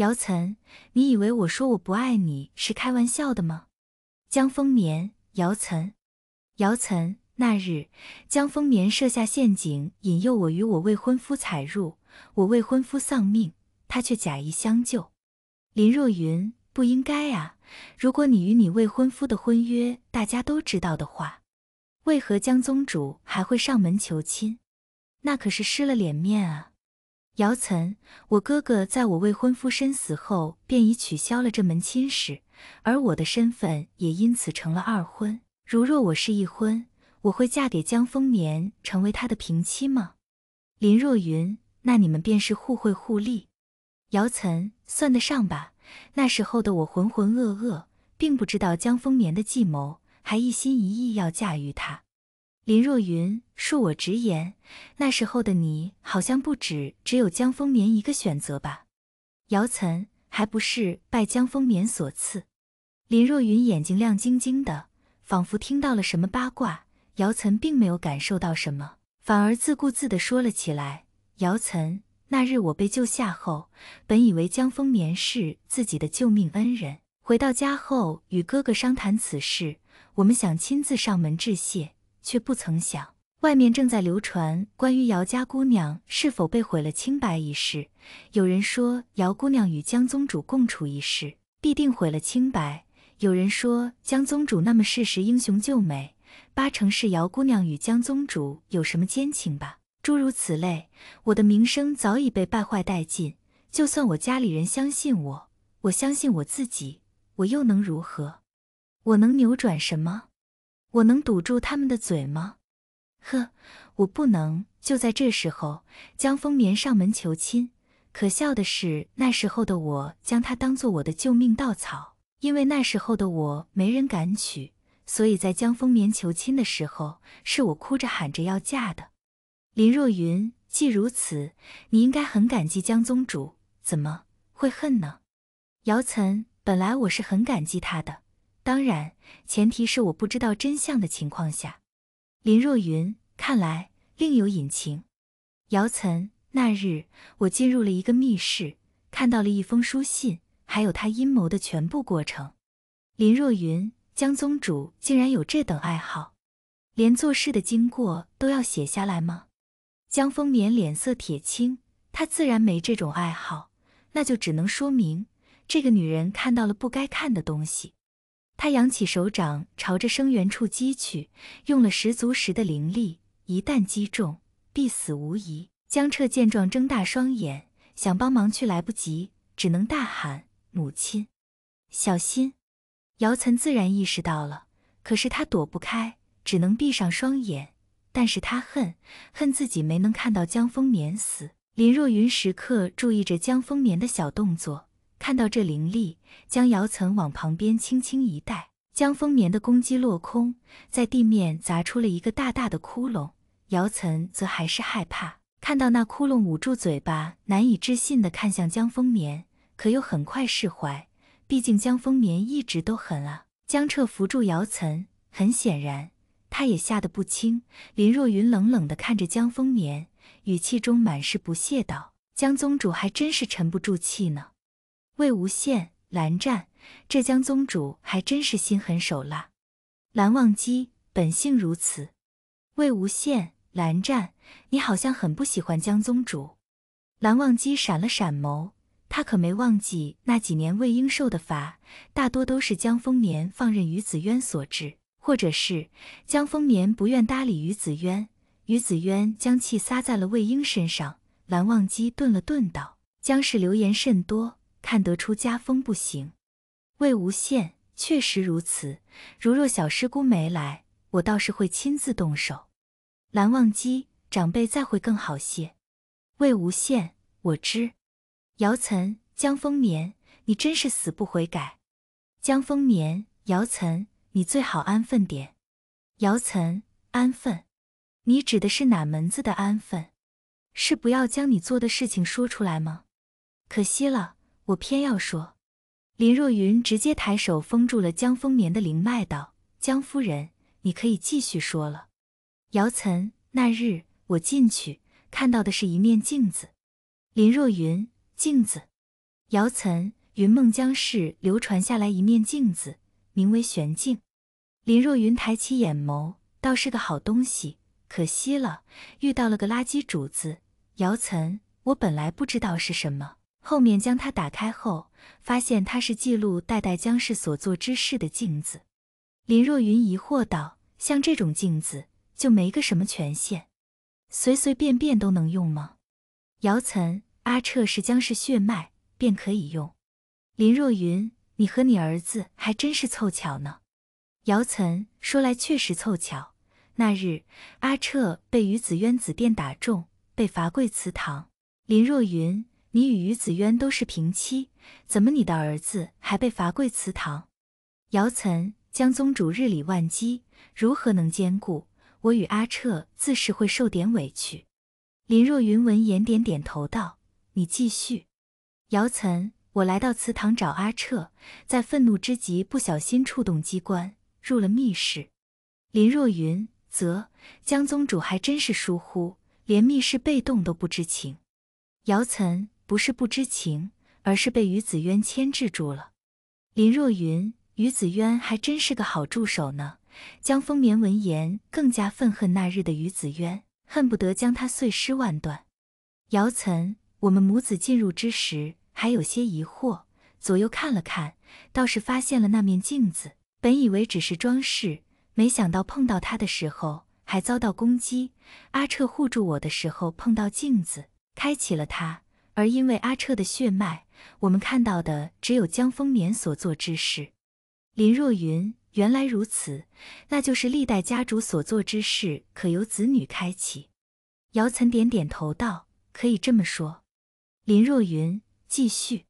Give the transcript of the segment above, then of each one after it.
姚岑，你以为我说我不爱你是开玩笑的吗？江丰年，姚岑，姚岑，那日江丰年设下陷阱，引诱我与我未婚夫踩入，我未婚夫丧命，他却假意相救。林若云，不应该啊！如果你与你未婚夫的婚约大家都知道的话，为何江宗主还会上门求亲？那可是失了脸面啊！姚岑，我哥哥在我未婚夫身死后便已取消了这门亲事，而我的身份也因此成了二婚。如若我是一婚，我会嫁给江丰年，成为他的平妻吗？林若云，那你们便是互惠互利。姚岑算得上吧？那时候的我浑浑噩噩，并不知道江丰年的计谋，还一心一意要嫁与他。林若云，恕我直言，那时候的你好像不止只有江风眠一个选择吧？姚岑，还不是拜江风眠所赐？林若云眼睛亮晶晶的，仿佛听到了什么八卦。姚岑并没有感受到什么，反而自顾自地说了起来。姚岑，那日我被救下后，本以为江风眠是自己的救命恩人。回到家后，与哥哥商谈此事，我们想亲自上门致谢。却不曾想，外面正在流传关于姚家姑娘是否被毁了清白一事。有人说姚姑娘与江宗主共处一室，必定毁了清白；有人说江宗主那么适时英雄救美，八成是姚姑娘与江宗主有什么奸情吧？诸如此类，我的名声早已被败坏殆尽。就算我家里人相信我，我相信我自己，我又能如何？我能扭转什么？我能堵住他们的嘴吗？呵，我不能。就在这时候，江峰眠上门求亲。可笑的是，那时候的我将他当做我的救命稻草，因为那时候的我没人敢娶，所以在江峰眠求亲的时候，是我哭着喊着要嫁的。林若云，既如此，你应该很感激江宗主，怎么会恨呢？姚岑，本来我是很感激他的。当然，前提是我不知道真相的情况下。林若云，看来另有隐情。姚岑，那日我进入了一个密室，看到了一封书信，还有他阴谋的全部过程。林若云，江宗主竟然有这等爱好，连做事的经过都要写下来吗？江风眠脸色铁青，他自然没这种爱好，那就只能说明这个女人看到了不该看的东西。他扬起手掌，朝着声源处击去，用了十足十的灵力。一旦击中，必死无疑。江澈见状，睁大双眼，想帮忙却来不及，只能大喊：“母亲，小心！”姚岑自然意识到了，可是他躲不开，只能闭上双眼。但是他恨，恨自己没能看到江风眠死。林若云时刻注意着江风眠的小动作。看到这灵力，将姚岑往旁边轻轻一带，江风眠的攻击落空，在地面砸出了一个大大的窟窿。姚岑则还是害怕，看到那窟窿，捂住嘴巴，难以置信地看向江风眠，可又很快释怀，毕竟江风眠一直都狠啊。江彻扶住姚岑，很显然他也吓得不轻。林若云冷冷地看着江风眠，语气中满是不屑道：“江宗主还真是沉不住气呢。”魏无羡、蓝湛，这江宗主还真是心狠手辣。蓝忘机本性如此。魏无羡、蓝湛，你好像很不喜欢江宗主。蓝忘机闪了闪眸，他可没忘记那几年魏婴受的罚，大多都是江丰年放任于子渊所致，或者是江丰年不愿搭理于子渊，于子渊将气撒在了魏婴身上。蓝忘机顿了顿，道：“江氏流言甚多。”看得出家风不行，魏无羡确实如此。如若小师姑没来，我倒是会亲自动手。蓝忘机，长辈再会更好些。魏无羡，我知。姚岑，江丰年，你真是死不悔改。江丰年，姚岑，你最好安分点。姚岑，安分？你指的是哪门子的安分？是不要将你做的事情说出来吗？可惜了。我偏要说，林若云直接抬手封住了江风眠的灵脉，道：“江夫人，你可以继续说了。”姚岑，那日我进去看到的是一面镜子。林若云，镜子。姚岑，云梦江氏流传下来一面镜子，名为玄镜。林若云抬起眼眸，倒是个好东西，可惜了，遇到了个垃圾主子。姚岑，我本来不知道是什么。后面将它打开后，发现它是记录代代江氏所做之事的镜子。林若云疑惑道：“像这种镜子就没个什么权限，随随便便都能用吗？”姚岑，阿彻是江氏血脉，便可以用。林若云，你和你儿子还真是凑巧呢。姚岑说来确实凑巧，那日阿彻被于子渊子殿打中，被罚跪祠堂。林若云。你与于子渊都是平妻，怎么你的儿子还被罚跪祠堂？姚岑，江宗主日理万机，如何能兼顾？我与阿彻自是会受点委屈。林若云闻言点点头道：“你继续。”姚岑，我来到祠堂找阿彻，在愤怒之极，不小心触动机关，入了密室。林若云，则江宗主还真是疏忽，连密室被动都不知情。姚岑。不是不知情，而是被于子渊牵制住了。林若云，于子渊还真是个好助手呢。江丰眠闻言更加愤恨，那日的于子渊恨不得将他碎尸万段。姚岑，我们母子进入之时还有些疑惑，左右看了看，倒是发现了那面镜子。本以为只是装饰，没想到碰到他的时候还遭到攻击。阿彻护住我的时候碰到镜子，开启了他，而因为阿彻的血脉，我们看到的只有江丰年所做之事。林若云，原来如此，那就是历代家主所做之事可由子女开启。姚岑点点头道：“可以这么说。”林若云，继续。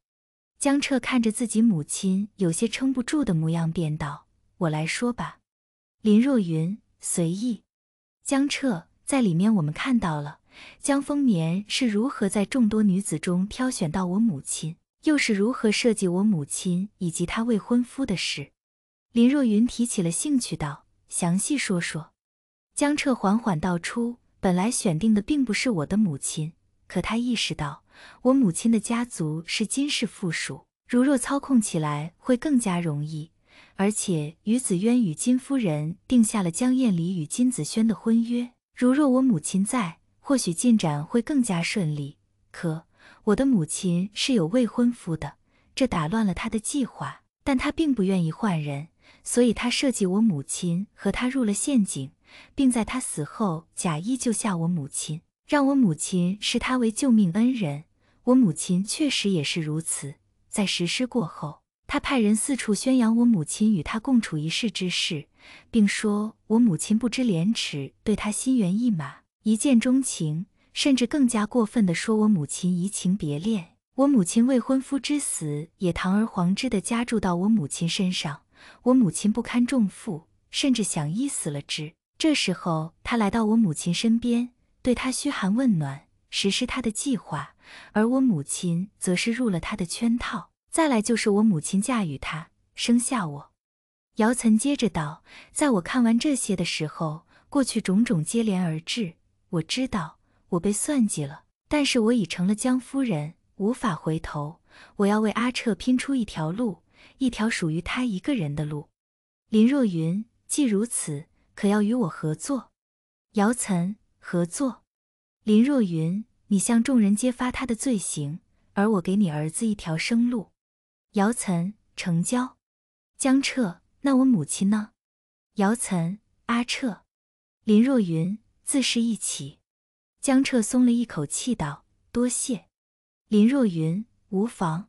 江彻看着自己母亲有些撑不住的模样，便道：“我来说吧。”林若云，随意。江彻在里面，我们看到了。江丰年是如何在众多女子中挑选到我母亲，又是如何设计我母亲以及她未婚夫的事？林若云提起了兴趣，道：“详细说说。”江彻缓缓道出：“本来选定的并不是我的母亲，可他意识到我母亲的家族是金氏附属，如若操控起来会更加容易。而且于子渊与金夫人定下了江晏离与金子轩的婚约，如若我母亲在……”或许进展会更加顺利，可我的母亲是有未婚夫的，这打乱了他的计划。但他并不愿意换人，所以他设计我母亲和他入了陷阱，并在他死后假意救下我母亲，让我母亲视他为救命恩人。我母亲确实也是如此。在实施过后，他派人四处宣扬我母亲与他共处一室之事，并说我母亲不知廉耻，对他心猿意马。一见钟情，甚至更加过分地说我母亲移情别恋。我母亲未婚夫之死也堂而皇之地加注到我母亲身上。我母亲不堪重负，甚至想一死了之。这时候，他来到我母亲身边，对她嘘寒问暖，实施他的计划。而我母亲则是入了他的圈套。再来就是我母亲嫁与他，生下我。姚岑接着道：“在我看完这些的时候，过去种种接连而至。”我知道我被算计了，但是我已成了江夫人，无法回头。我要为阿彻拼出一条路，一条属于他一个人的路。林若云，既如此，可要与我合作？姚岑，合作。林若云，你向众人揭发他的罪行，而我给你儿子一条生路。姚岑，成交。江彻，那我母亲呢？姚岑，阿彻，林若云。自是一起，江澈松了一口气，道：“多谢林若云，无妨。”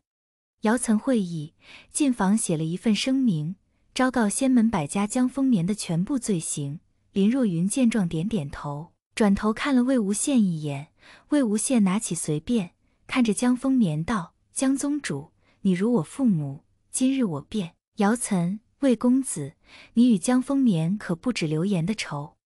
姚岑会意，进房写了一份声明，昭告仙门百家江风眠的全部罪行。林若云见状，点点头，转头看了魏无羡一眼。魏无羡拿起随便，看着江风眠道：“江宗主，你如我父母，今日我便……”姚岑，魏公子，你与江风眠可不止流言的仇。